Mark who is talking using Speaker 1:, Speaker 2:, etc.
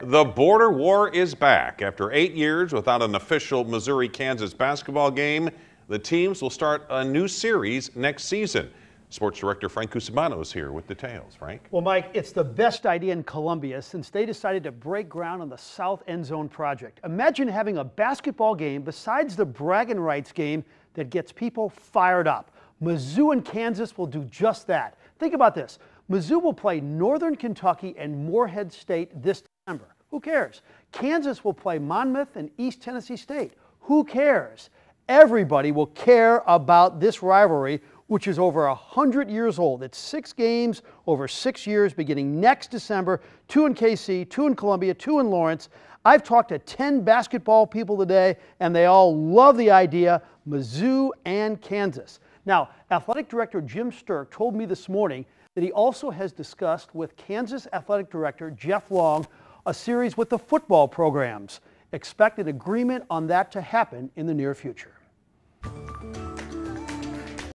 Speaker 1: The border war is back. After eight years without an official Missouri Kansas basketball game, the teams will start a new series next season. Sports director Frank Cusimano is here with details. Frank?
Speaker 2: Well, Mike, it's the best idea in Columbia since they decided to break ground on the South End Zone project. Imagine having a basketball game besides the bragging rights game that gets people fired up. Mizzou and Kansas will do just that. Think about this Mizzou will play Northern Kentucky and Moorhead State this December. Who cares? Kansas will play Monmouth and East Tennessee State. Who cares? Everybody will care about this rivalry, which is over 100 years old. It's six games over six years, beginning next December. Two in KC, two in Columbia, two in Lawrence. I've talked to 10 basketball people today, and they all love the idea Mizzou and Kansas. Now, athletic director Jim Stirk told me this morning that he also has discussed with Kansas athletic director Jeff Long a series with the football programs. Expect an agreement on that to happen in the near future.